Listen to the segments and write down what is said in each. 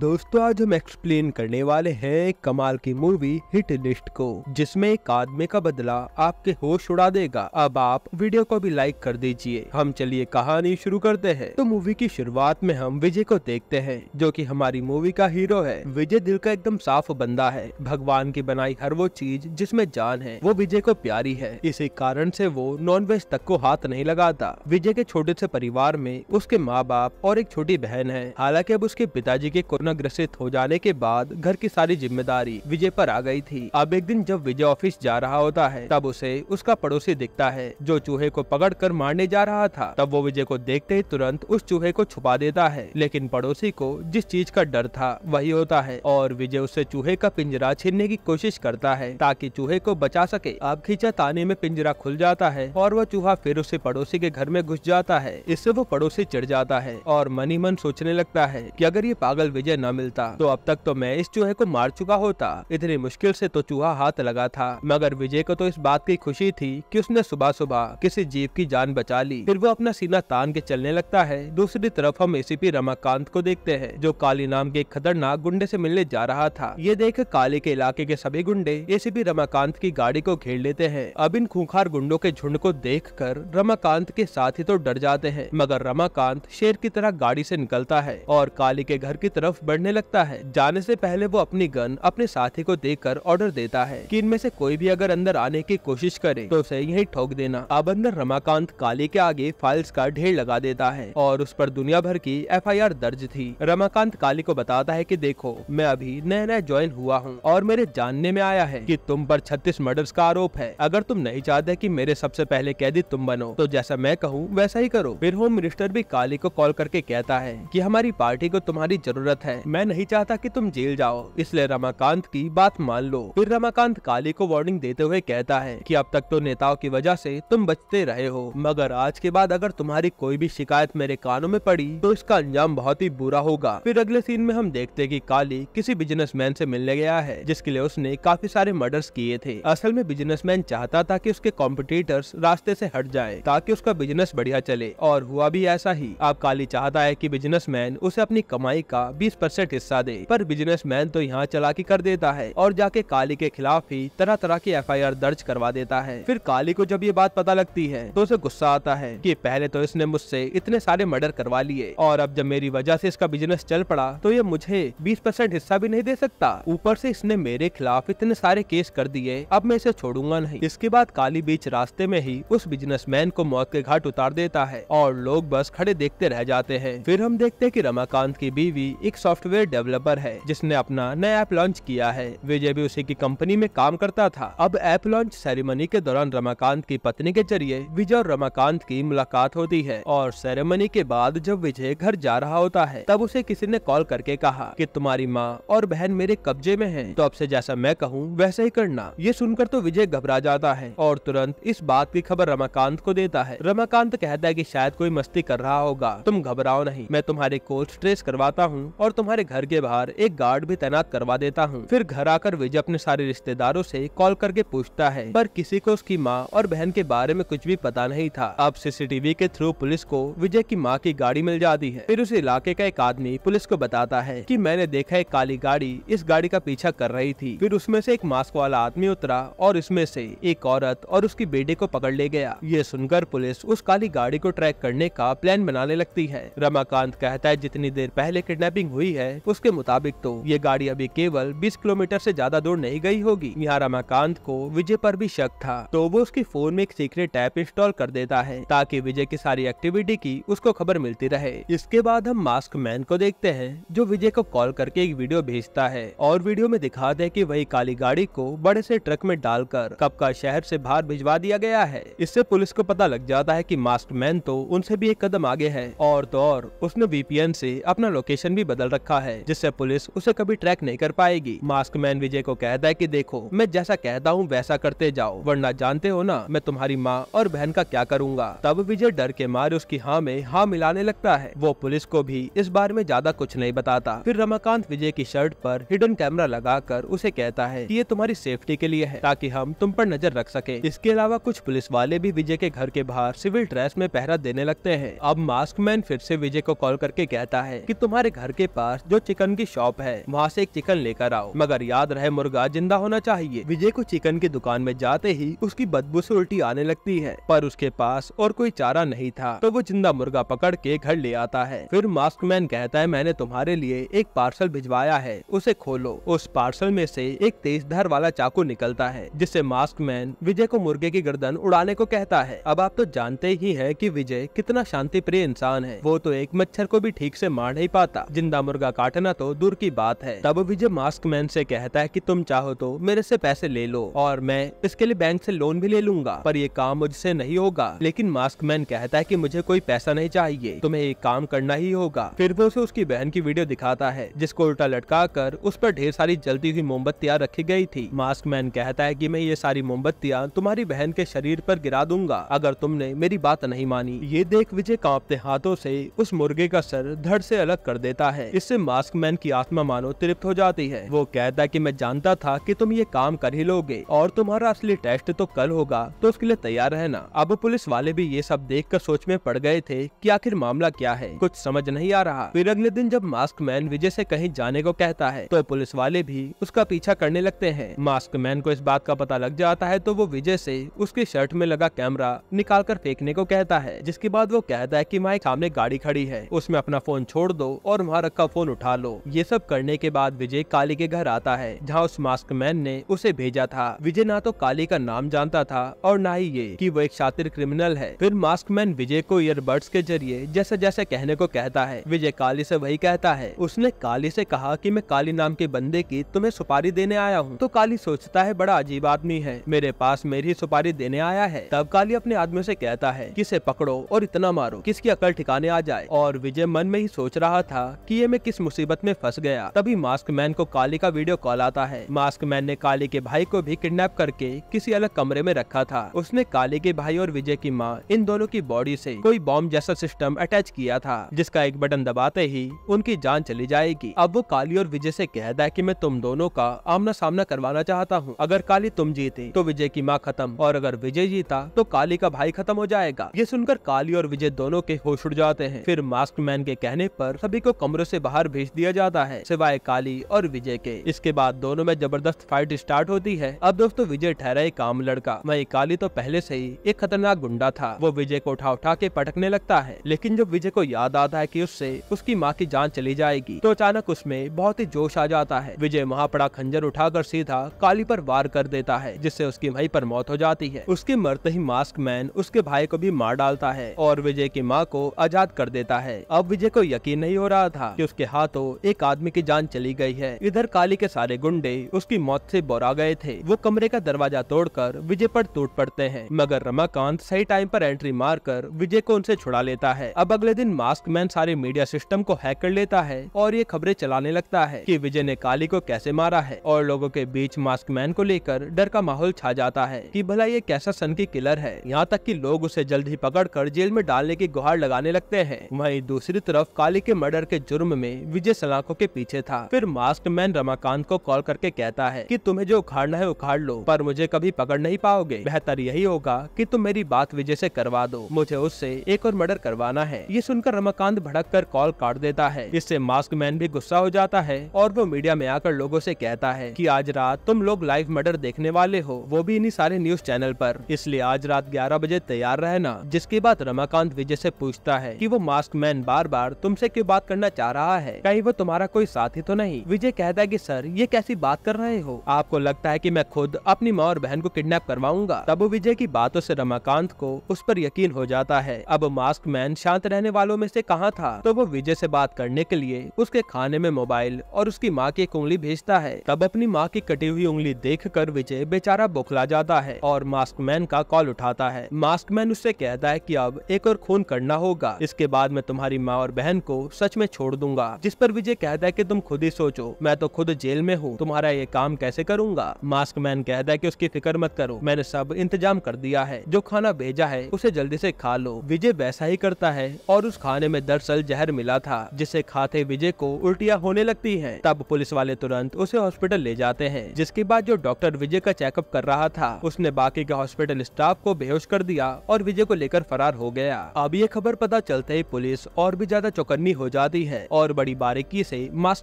दोस्तों आज हम एक्सप्लेन करने वाले हैं कमाल की मूवी हिट लिस्ट को जिसमें एक आदमी का बदला आपके होश उड़ा देगा अब आप वीडियो को भी लाइक कर दीजिए हम चलिए कहानी शुरू करते हैं तो मूवी की शुरुआत में हम विजय को देखते हैं जो कि हमारी मूवी का हीरो है विजय दिल का एकदम साफ बंदा है भगवान की बनाई हर वो चीज जिसमे जान है वो विजय को प्यारी है इसी कारण ऐसी वो नॉन तक को हाथ नहीं लगाता विजय के छोटे से परिवार में उसके माँ बाप और एक छोटी बहन है हालाकि अब उसके पिताजी के ग्रसित हो जाने के बाद घर की सारी जिम्मेदारी विजय पर आ गई थी अब एक दिन जब विजय ऑफिस जा रहा होता है तब उसे उसका पड़ोसी दिखता है जो चूहे को पकड़ कर मारने जा रहा था तब वो विजय को देखते ही तुरंत उस चूहे को छुपा देता है लेकिन पड़ोसी को जिस चीज का डर था वही होता है और विजय उससे चूहे का पिंजरा छीनने की कोशिश करता है ताकि चूहे को बचा सके अब खींचा ताने में पिंजरा खुल जाता है और वह चूहा फिर उसे पड़ोसी के घर में घुस जाता है इससे वो पड़ोसी चिढ़ जाता है और मनी मन सोचने लगता है कि अगर ये पागल विजय मुझे न मिलता तो अब तक तो मैं इस चूहे को मार चुका होता इतनी मुश्किल से तो चूहा हाथ लगा था मगर विजय को तो इस बात की खुशी थी कि उसने सुबह सुबह किसी जीव की जान बचा ली फिर वो अपना सीना तान के चलने लगता है दूसरी तरफ हम एसीपी रमाकांत को देखते हैं जो काली नाम के खतरनाक गुंडे से मिलने जा रहा था ये देख काली के इलाके के सभी गुंडे एसीपी रमाकांत की गाड़ी को घेर लेते हैं अब इन खूंखार गुंडों के झुंड को देख रमाकांत के साथ ही तो डर जाते हैं मगर रमाकांत शेर की तरह गाड़ी ऐसी निकलता है और काली के घर की तरफ बढ़ने लगता है जाने से पहले वो अपनी गन अपने साथी को देकर ऑर्डर देता है कि इनमें से कोई भी अगर अंदर आने की कोशिश करे तो उसे यही ठोक देना अब अंदर रमाकांत काली के आगे फाइल्स का ढेर लगा देता है और उस पर दुनिया भर की आर दर्ज थी रमाकांत काली को बताता है की देखो मैं अभी नया नया ज्वाइन हुआ हूँ और मेरे जानने में आया है की तुम पर छत्तीस मर्डर्स का आरोप है अगर तुम नहीं चाहते की मेरे सबसे पहले कैदी तुम बनो तो जैसा मैं कहूँ वैसा ही करो फिर होम मिनिस्टर भी काली को कॉल करके कहता है की हमारी पार्टी को तुम्हारी जरूरत है है मैं नहीं चाहता कि तुम जेल जाओ इसलिए रमाकांत की बात मान लो फिर रमाकांत काली को वार्निंग देते हुए कहता है कि अब तक तो नेताओं की वजह से तुम बचते रहे हो मगर आज के बाद अगर तुम्हारी कोई भी शिकायत मेरे कानों में पड़ी तो इसका अंजाम बहुत ही बुरा होगा फिर अगले सीन में हम देखते कि काली किसी बिजनेस मैन मिलने गया है जिसके लिए उसने काफी सारे मर्डर्स किए थे असल में बिजनेस चाहता था की उसके कॉम्पिटिटर्स रास्ते ऐसी हट जाए ताकि उसका बिजनेस बढ़िया चले और हुआ भी ऐसा ही अब काली चाहता है की बिजनेस उसे अपनी कमाई का बीस परसेंट हिस्सा दे पर बिजनेसमैन तो यहाँ चलाकी कर देता है और जाके काली के खिलाफ ही तरह तरह की एफ दर्ज करवा देता है फिर काली को जब ये बात पता लगती है तो उसे गुस्सा आता है की पहले तो इसने मुझसे इतने सारे मर्डर करवा लिए और अब जब मेरी वजह ऐसी इसका बिजनेस चल पड़ा तो ये मुझे बीस परसेंट हिस्सा भी नहीं दे सकता ऊपर ऐसी इसने मेरे खिलाफ इतने सारे केस कर दिए अब मैं इसे छोड़ूंगा नहीं इसके बाद काली बीच रास्ते में ही उस बिजनेसमैन को मौत के घाट उतार देता है और लोग बस खड़े देखते रह जाते हैं फिर हम देखते हैं कि रमाकांत की बीवी एक सॉफ्टवेयर डेवलपर है जिसने अपना नया ऐप लॉन्च किया है विजय भी उसी की कंपनी में काम करता था अब ऐप लॉन्च सेरेमनी के दौरान रमाकांत की पत्नी के जरिए विजय और रमाकांत की मुलाकात होती है और सेरेमनी के बाद जब विजय घर जा रहा होता है तब उसे किसी ने कॉल करके कहा की तुम्हारी माँ और बहन मेरे कब्जे में है तो अब से जैसा मैं कहूँ वैसे ही करना ये सुनकर तो विजय घबरा जाता है और तुरंत इस बात की खबर रमाकांत को देता है रमाकांत कहता है की शायद कोई मस्ती कर रहा होगा तुम घबराओ नहीं मैं तुम्हारे कोच ट्रेस करवाता हूँ और और तुम्हारे घर के बाहर एक गार्ड भी तैनात करवा देता हूँ फिर घर आकर विजय अपने सारे रिश्तेदारों से कॉल करके पूछता है पर किसी को उसकी माँ और बहन के बारे में कुछ भी पता नहीं था अब सीसीटीवी के थ्रू पुलिस को विजय की माँ की गाड़ी मिल जाती है फिर उस इलाके का एक आदमी पुलिस को बताता है की मैंने देखा एक काली गाड़ी इस गाड़ी का पीछा कर रही थी फिर उसमें ऐसी एक मास्क वाला आदमी उतरा और इसमें ऐसी एक औरत और उसकी बेटे को पकड़ ले गया ये सुनकर पुलिस उस काली गाड़ी को ट्रैक करने का प्लान बनाने लगती है रमाकांत कहता है जितनी देर पहले किडनैपिंग हुई हुई है उसके मुताबिक तो ये गाड़ी अभी केवल बीस किलोमीटर ऐसी ज्यादा दूर नहीं गई होगी यहाँ रमाकांत को विजय पर भी शक था तो वो उसके फोन में एक सीक्रेट ऐप इंस्टॉल कर देता है ताकि विजय की सारी एक्टिविटी की उसको खबर मिलती रहे इसके बाद हम मास्क मैन को देखते है जो विजय को कॉल करके एक वीडियो भेजता है और वीडियो में दिखा दे की वही काली गाड़ी को बड़े से ट्रक में डालकर कपका शहर ऐसी बाहर भिजवा दिया गया है इससे पुलिस को पता लग जाता है की मास्क मैन तो उनसे भी एक कदम आगे है और तो और उसने वीपीएन से अपना लोकेशन भी बदल रखा है जिससे पुलिस उसे कभी ट्रैक नहीं कर पाएगी मास्क मैन विजय को कहता है की देखो मैं जैसा कहता हूँ वैसा करते जाओ वरना जानते हो ना मैं तुम्हारी माँ और बहन का क्या करूँगा तब विजय डर के मारे उसकी हाँ में हाँ मिलाने लगता है वो पुलिस को भी इस बारे में ज्यादा कुछ नहीं बताता फिर रमाकांत विजय की शर्ट पर हिडन कैमरा कर उसे कहता है की ये तुम्हारी सेफ्टी के लिए है ताकि हम तुम पर नजर रख सके इसके अलावा कुछ पुलिस वाले भी विजय के घर के बाहर सिविल ड्रेस में पहरा देने लगते है अब मास्क मैन फिर से विजय को कॉल करके कहता है की तुम्हारे घर के पास जो चिकन की शॉप है वहाँ से एक चिकन लेकर आओ मगर याद रहे मुर्गा जिंदा होना चाहिए विजय को चिकन की दुकान में जाते ही उसकी बदबू से उल्टी आने लगती है पर उसके पास और कोई चारा नहीं था तो वो जिंदा मुर्गा पकड़ के घर ले आता है फिर मास्क मैन कहता है मैंने तुम्हारे लिए एक पार्सल भिजवाया है उसे खोलो उस पार्सल में से एक तेज धार वाला चाकू निकलता है जिससे मास्क मैन विजय को मुर्गे की गर्दन उड़ाने को कहता है अब आप तो जानते ही है कि विजय कितना शांति प्रिय इंसान है वो तो एक मच्छर को भी ठीक से मार नहीं पाता जिंदा मुर्गा काटना तो दूर की बात है तब विजय मास्क मैन से कहता है कि तुम चाहो तो मेरे से पैसे ले लो और मैं इसके लिए बैंक से लोन भी ले लूंगा पर ये काम मुझसे नहीं होगा लेकिन मास्क मैन कहता है कि मुझे कोई पैसा नहीं चाहिए तुम्हें एक काम करना ही होगा फिर वो उसे उसकी बहन की वीडियो दिखाता है जिसको उल्टा लटका कर उस पर ढेर सारी जलती हुई मोमबत्तियाँ रखी गई थी मास्क मैन कहता है की मैं ये सारी मोमबत्तियाँ तुम्हारी बहन के शरीर पर गिरा दूंगा अगर तुमने मेरी बात नहीं मानी ये देख विजय कांपते हाथों से उस मुर्गे का सर धड़ से अलग कर देता है जिससे मास्क मैन की आत्मा मानो तृप्त हो जाती है वो कहता है की मैं जानता था की तुम ये काम कर ही लोगे और तुम्हारा असली टेस्ट तो कल होगा तो उसके लिए तैयार रहना अब पुलिस वाले भी ये सब देख कर सोच में पड़ गए थे की आखिर मामला क्या है कुछ समझ नहीं आ रहा फिर अगले दिन जब मास्क मैन विजय ऐसी कहीं जाने को कहता है तो पुलिस वाले भी उसका पीछा करने लगते है मास्क मैन को इस बात का पता लग जाता है तो वो विजय से उसके शर्ट में लगा कैमरा निकाल कर फेंकने को कहता है जिसके बाद वो कहता है कि माई सामने गाड़ी खड़ी है उसमें अपना फोन छोड़ दो और वहाँ रखा फोन उठा लो ये सब करने के बाद विजय काली के घर आता है जहाँ उस मास्क मैन ने उसे भेजा था विजय ना तो काली का नाम जानता था और ना ही ये कि वो एक शातिर क्रिमिनल है फिर मास्क मैन विजय को ईयरबड्स के जरिए जैसे जैसे कहने को कहता है विजय काली से वही कहता है उसने काली से कहा कि मैं काली नाम के बंदे की तुम्हें सुपारी देने आया हूँ तो काली सोचता है बड़ा अजीब आदमी है मेरे पास मेरी सुपारी देने आया है तब काली अपने आदमी से कहता है किसे पकड़ो और इतना मारो किसकी अकल ठिकाने आ जाए और विजय मन में ही सोच रहा था की ये मैं किस मुसीबत में फंस गया तभी मास्क मैन को काली का वीडियो कॉल आता है मास्क मैन ने काली के भाई को भी किडनैप करके किसी अलग कमरे में रखा था उसने काली के भाई और विजय की माँ इन दोनों की बॉडी से कोई बॉम्ब जैसा सिस्टम अटैच किया था जिसका एक बटन दबाते ही उनकी जान चली जाएगी अब वो काली और विजय से कहता है कि मैं तुम दोनों का आमना सामना करवाना चाहता हूँ अगर काली तुम जीते तो विजय की माँ खत्म और अगर विजय जीता तो काली का भाई खत्म हो जाएगा ये सुनकर काली और विजय दोनों के होश उड़ जाते हैं फिर मास्क मैन के कहने पर सभी को कमरों से बाहर भेज दिया जाता है सिवाय काली और विजय के इसके बाद दोनों में जबरदस्त फाइट स्टार्ट होती है अब दोस्तों विजय ठहरा एक आम लड़का वही काली तो पहले से ही एक खतरनाक गुंडा था वो विजय को उठा उठा के पटकने लगता है लेकिन जब विजय को याद आता है की उससे उसकी माँ की जान चली जाएगी तो अचानक उसमें बहुत ही जोश आ जाता है विजय महापड़ा खंजर उठाकर सीधा काली पर वार कर देता है जिससे उसकी भाई पर मौत हो जाती है उसके मरते ही मास्क मैन उसके भाई को भी मार डालता है और विजय की माँ को आजाद कर देता है अब विजय को यकीन नहीं हो रहा था कि उसके हाथों एक आदमी की जान चली गई है इधर काली के सारे गुंडे उसकी मौत से बोरा गए थे वो कमरे का दरवाजा तोड़कर विजय पर टूट पड़ते हैं मगर रमाकांत सही टाइम पर एंट्री मारकर विजय को उनसे छुड़ा लेता है अब अगले दिन मास्क मैन सारे मीडिया सिस्टम को हैक कर लेता है और ये खबरें चलाने लगता है की विजय ने काली को कैसे मारा है और लोगो के बीच मास्क मैन को लेकर डर का माहौल छा जाता है की भला ये कैसा सन की किलर है यहाँ तक की लोग उसे जल्द ही पकड़ कर जेल में डालने की गुहार लगाने लगते है वही दूसरी तरफ काली के मर्डर के जुर्म में विजय सलाखों के पीछे था फिर मास्क मैन रमाकांत को कॉल करके कहता है कि तुम्हें जो उखाड़ना है उखाड़ लो पर मुझे कभी पकड़ नहीं पाओगे बेहतर यही होगा कि तुम मेरी बात विजय से करवा दो मुझे उससे एक और मर्डर करवाना है ये सुनकर रमाकांत भड़क कर कॉल काट देता है इससे मास्क मैन भी गुस्सा हो जाता है और वो मीडिया में आकर लोगो ऐसी कहता है की आज रात तुम लोग लाइव मर्डर देखने वाले हो वो भी इन्हीं सारे न्यूज चैनल आरोप इसलिए आज रात ग्यारह बजे तैयार रहना जिसके बाद रमाकांत विजय ऐसी पूछता है की वो मास्क मैन बार बार तुमसे क्यों बात करना चाह रहा रहा है कहीं वो तुम्हारा कोई साथी तो नहीं विजय कहता है की सर ये कैसी बात कर रहे हो आपको लगता है की मैं खुद अपनी माँ और बहन को किडनेप करवाऊंगा तब विजय की बातों से रमाकांत को उस पर यकीन हो जाता है अब मास्क मैन शांत रहने वालों में से कहाँ था तो वो विजय से बात करने के लिए उसके खाने में मोबाइल और उसकी माँ की एक उंगली भेजता है तब अपनी माँ की कटी हुई उंगली देख कर विजय बेचारा बौखला जाता है और मास्क मैन का कॉल उठाता है मास्क मैन उससे कहता है की अब एक और खून करना होगा इसके बाद मैं तुम्हारी माँ और बहन को सच में छोड़ दूंगा करूंगा जिस पर विजय कहता है कि तुम खुद ही सोचो मैं तो खुद जेल में हूँ तुम्हारा ये काम कैसे करूंगा मास्क मैन कहता है कि उसकी फिक्र मत करो मैंने सब इंतजाम कर दिया है जो खाना भेजा है उसे जल्दी से खा लो विजय वैसा ही करता है और उस खाने में दरअसल जहर मिला था जिसे खाते विजय को उल्टिया होने लगती है तब पुलिस वाले तुरंत उसे हॉस्पिटल ले जाते हैं जिसके बाद जो डॉक्टर विजय का चेकअप कर रहा था उसने बाकी के हॉस्पिटल स्टाफ को बेहोश कर दिया और विजय को लेकर फरार हो गया अब ये खबर पता चलते ही पुलिस और भी ज्यादा चौकन्नी हो जाती है और और बड़ी बारीकी से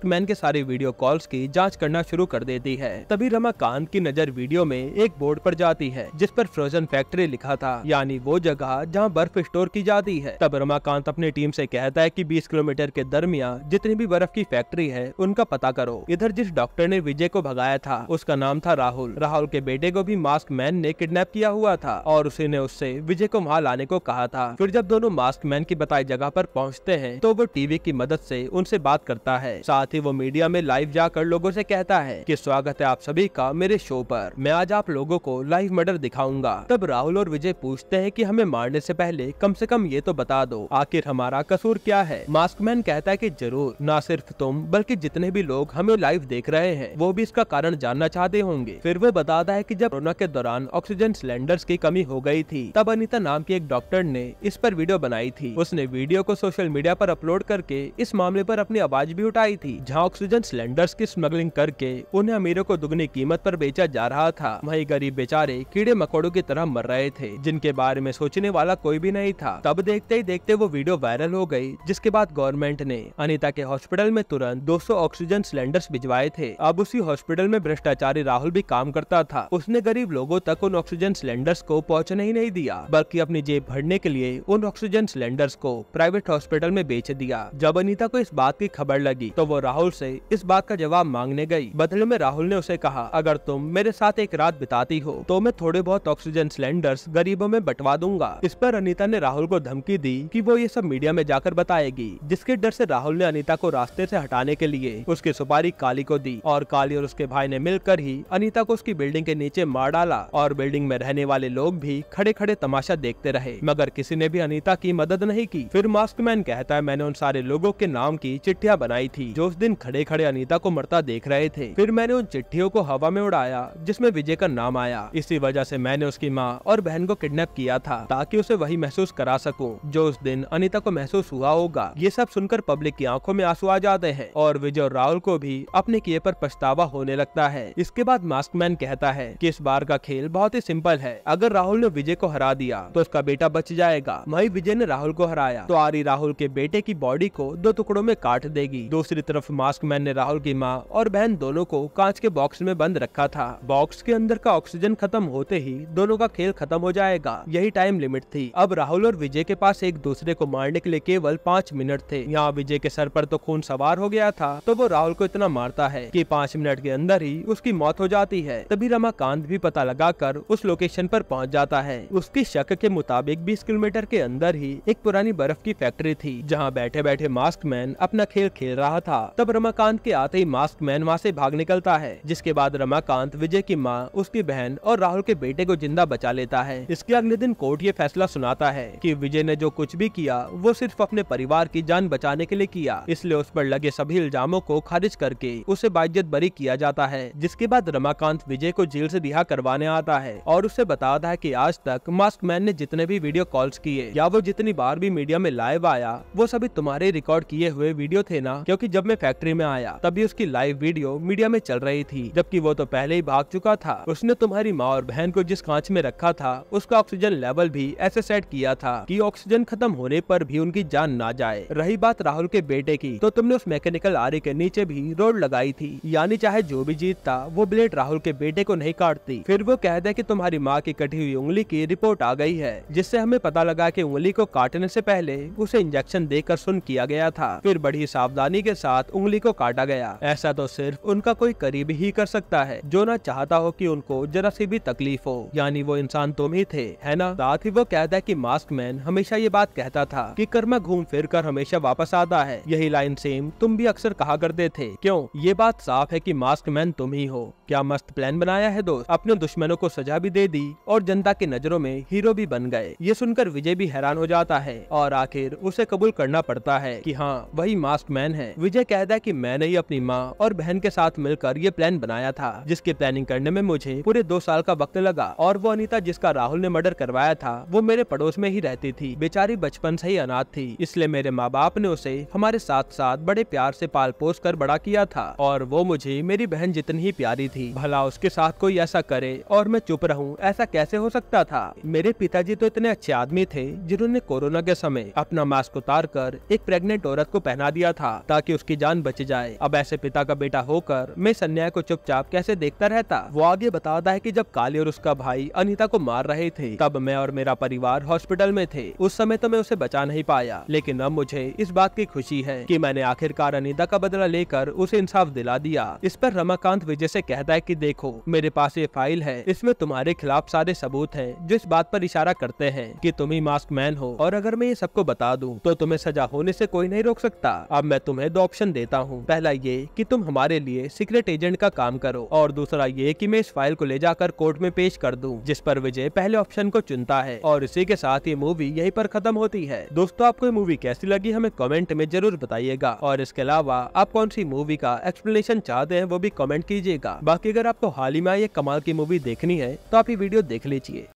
मैन के सारे वीडियो कॉल्स की जांच करना शुरू कर देती है तभी रमाकांत की नजर वीडियो में एक बोर्ड पर जाती है जिस पर फ्रोजन फैक्ट्री लिखा था यानी वो जगह जहाँ बर्फ स्टोर की जाती है तब रमाकांत अपनी टीम ऐसी कहता है की बीस किलोमीटर के दरमिया जितनी भी बर्फ की फैक्ट्री है उनका पता करो इधर जिस डॉक्टर ने विजय को भगाया था उसका नाम था राहुल राहुल के बेटे को भी मास्क मैन ने किडनैप किया हुआ था और उसी ने उससे विजय को वहाँ लाने को कहा था फिर जब दोनों मास्क मैन की बताई जगह पर पहुँचते हैं तो वो टीवी की मदद से उनसे बात करता है साथ ही वो मीडिया में लाइव जाकर लोगों से कहता है कि स्वागत है आप सभी का मेरे शो पर मैं आज आप लोगों को लाइव मर्डर दिखाऊंगा तब राहुल और विजय पूछते हैं कि हमें मारने से पहले कम से कम ये तो बता दो आखिर हमारा कसूर क्या है मास्कमैन कहता है कि जरूर ना सिर्फ तुम बल्कि जितने भी लोग हमें लाइव देख रहे हैं वो भी इसका कारण जानना चाहते होंगे फिर वह बताता है की जब कोरोना के दौरान ऑक्सीजन सिलेंडर की कमी हो गयी थी तब अनिता नाम की एक डॉक्टर ने इस पर वीडियो बनाई थी उसने वीडियो को सोशल मीडिया पर अपलोड करके इस मामले पर अपनी आवाज भी उठाई थी जहाँ ऑक्सीजन सिलेंडर्स की स्मगलिंग करके उन्हें अमीरों को दुगनी कीमत पर बेचा जा रहा था वही गरीब बेचारे कीड़े मकोड़ों की तरह मर रहे थे जिनके बारे में सोचने वाला कोई भी नहीं था तब देखते ही देखते वो वीडियो वायरल हो गयी जिसके बाद गवर्नमेंट ने अनिता के हॉस्पिटल में तुरंत दो ऑक्सीजन सिलेंडर्स भिजवाए थे अब उसी हॉस्पिटल में भ्रष्टाचारी राहुल भी काम करता था उसने गरीब लोगों तक उन ऑक्सीजन सिलेंडर्स को पहुँचने ही नहीं दिया बल्कि अपनी जेब भरने के लिए उन ऑक्सीजन सिलेंडर्स को प्राइवेट हॉस्पिटल में बेच दिया जब अनिता को इस बात की खबर लगी तो वो राहुल से इस बात का जवाब मांगने गई बदले में राहुल ने उसे कहा अगर तुम मेरे साथ एक रात बिताती हो तो मैं थोड़े बहुत ऑक्सीजन सिलेंडर्स गरीबों में बटवा दूंगा इस पर अनिता ने राहुल को धमकी दी की वो ये सब मीडिया में जाकर बताएगी जिसके डर ऐसी राहुल ने अनिता को रास्ते ऐसी हटाने के लिए उसकी सुपारी काली को दी और काली और उसके भाई ने मिलकर ही अनिता को उसकी बिल्डिंग के नीचे मार डाला और बिल्डिंग में रहने वाले लोग भी खड़े खड़े तमाशा देखते रहे मगर किसी ने भी अनिता की मदद नहीं की फिर मास्क मैन कहता है मैंने उन सारे लोगों के नाम की चिट्ठिया बनाई थी जो उस दिन खड़े खड़े अनिता को मरता देख रहे थे फिर मैंने उन चिट्ठियों को हवा में उड़ाया जिसमे विजय का नाम आया इसी वजह से मैंने उसकी माँ और बहन को किडनैप किया था ताकि उसे वही महसूस करा सकूं जो उस दिन अनिता को महसूस हुआ होगा ये सब सुनकर पब्लिक की आंखों में आंसू आ जाते हैं और विजय और राहुल को भी अपने किए पर पछतावा होने लगता है इसके बाद मास्क मैन कहता है कि इस बार का खेल बहुत ही सिंपल है अगर राहुल ने विजय को हरा दिया तो उसका बेटा बच जाएगा वही विजय ने राहुल को हराया तो आरी राहुल के बेटे की बॉडी को दो टुकड़ों में में काट देगी दूसरी तरफ मास्क मैन ने राहुल की माँ और बहन दोनों को कांच के बॉक्स में बंद रखा था बॉक्स के अंदर का ऑक्सीजन खत्म होते ही दोनों का खेल खत्म हो जाएगा यही टाइम लिमिट थी अब राहुल और विजय के पास एक दूसरे को मारने के लिए केवल पाँच मिनट थे यहाँ विजय के सर पर तो खून सवार हो गया था तो वो राहुल को इतना मारता है कि पाँच मिनट के अंदर ही उसकी मौत हो जाती है तभी रमाकांत भी पता लगाकर उस लोकेशन पर पहुंच जाता है उसकी शक के मुताबिक 20 किलोमीटर के अंदर ही एक पुरानी बर्फ की फैक्ट्री थी जहां बैठे बैठे मास्क मैन अपना खेल खेल रहा था तब रमाकांत के आते ही मास्क मैन वहाँ ऐसी भाग निकलता है जिसके बाद रमाकांत विजय की माँ उसकी बहन और राहुल के बेटे को जिंदा बचा लेता है इसके अगले दिन कोर्ट ये फैसला सुनाता है की विजय ने जो कुछ भी किया वो सिर्फ अपने परिवार की जान बचाने के लिए किया इसलिए उस पर लगे सभी इल्जामों को खारिज करके उसे बाइजत बरी किया जाता है जिसके बाद रमाकांत विजय को जेल से रिहा करवाने आता है और उसे बताता है कि आज तक मास्क मैन ने जितने भी वीडियो कॉल्स किए या वो जितनी बार भी मीडिया में लाइव आया वो सभी तुम्हारे रिकॉर्ड किए हुए हुए वीडियो थे ना क्योंकि जब मैं फैक्ट्री में आया तभी उसकी लाइव वीडियो मीडिया में चल रही थी जबकि वो तो पहले ही भाग चुका था उसने तुम्हारी माँ और बहन को जिस कांच में रखा था उसका ऑक्सीजन लेवल भी ऐसे सेट किया था कि ऑक्सीजन खत्म होने पर भी उनकी जान ना जाए रही बात राहुल के बेटे की तो तुमने उस मैकेनिकल आरे के नीचे भी रोड लगाई थी यानी चाहे जो भी जीतता वो ब्लेड राहुल के बेटे को नहीं काटती फिर वो कह दे की तुम्हारी माँ की कटी हुई उंगली की रिपोर्ट आ गई है जिससे हमें पता लगा की उंगली को काटने ऐसी पहले उसे इंजेक्शन देकर सुन किया गया था फिर बड़ी सावधानी के साथ उंगली को काटा गया ऐसा तो सिर्फ उनका कोई करीब ही कर सकता है जो ना चाहता हो कि उनको जरा सी भी तकलीफ हो यानी वो इंसान तुम तो ही थे है ना साथ ही वो कहता है कि मास्क मैन हमेशा ये बात कहता था कि कर्मा घूम फिर कर हमेशा वापस आता है यही लाइन सेम तुम भी अक्सर कहा करते थे क्यों ये बात साफ है कि मास्क मैन तुम ही हो क्या मस्त प्लान बनाया है दोस्त अपने दुश्मनों को सजा भी दे दी और जनता की नजरों में हीरो भी बन गए ये सुनकर विजय भी हैरान हो जाता है और आखिर उसे कबूल करना पड़ता है की हाँ वही वही मास्क मैन है विजय कहता है की मैंने ही अपनी माँ और बहन के साथ मिलकर ये प्लान बनाया था जिसकी प्लानिंग करने में मुझे पूरे दो साल का वक्त लगा और वो अनिता जिसका राहुल ने मर्डर करवाया था वो मेरे पड़ोस में ही रहती थी बेचारी बचपन से ही अनाथ थी इसलिए मेरे माँ बाप ने उसे हमारे साथ साथ बड़े प्यार से पाल पोस कर बड़ा किया था और वो मुझे मेरी बहन जितनी ही प्यारी थी भला उसके साथ कोई ऐसा करे और मैं चुप रहूं ऐसा कैसे हो सकता था मेरे पिताजी तो इतने अच्छे आदमी थे जिन्होंने कोरोना के समय अपना मास्क उतार कर एक प्रेगनेंट औरत को पहना पहना दिया था ताकि उसकी जान बच जाए अब ऐसे पिता का बेटा होकर मैं सन्या को चुपचाप कैसे देखता रहता वो आगे बताता है की जब काली और उसका भाई अनिता को मार रहे थे तब मैं और मेरा परिवार हॉस्पिटल में थे उस समय तो मैं उसे बचा नहीं पाया लेकिन अब मुझे इस बात की खुशी है की मैंने आखिरकार अनिता का बदला लेकर उसे इंसाफ दिला दिया इस पर रमाकांत विजय ऐसी कहता है की देखो मेरे पास ये फाइल है इसमें तुम्हारे खिलाफ सारे सबूत है जो इस बात आरोप इशारा करते हैं की तुम्ही मास्क मैन हो और अगर मैं ये सबको बता दूं तो तुम्हें सजा होने से कोई नहीं रोक सकता सकता अब मैं तुम्हें दो ऑप्शन देता हूँ पहला ये कि तुम हमारे लिए सीक्रेट एजेंट का काम करो और दूसरा ये कि मैं इस फाइल को ले जाकर कोर्ट में पेश कर दूं जिस पर विजय पहले ऑप्शन को चुनता है और इसी के साथ ये मूवी यही आरोप खत्म होती है दोस्तों आपको ये मूवी कैसी लगी हमें कमेंट में जरूर बताइएगा और इसके अलावा आप कौन सी मूवी का एक्सप्लेनेशन चाहते हैं वो भी कमेंट कीजिएगा बाकी अगर आपको हाल ही में ये कमाल की मूवी देखनी है तो आप ये वीडियो देख लीजिए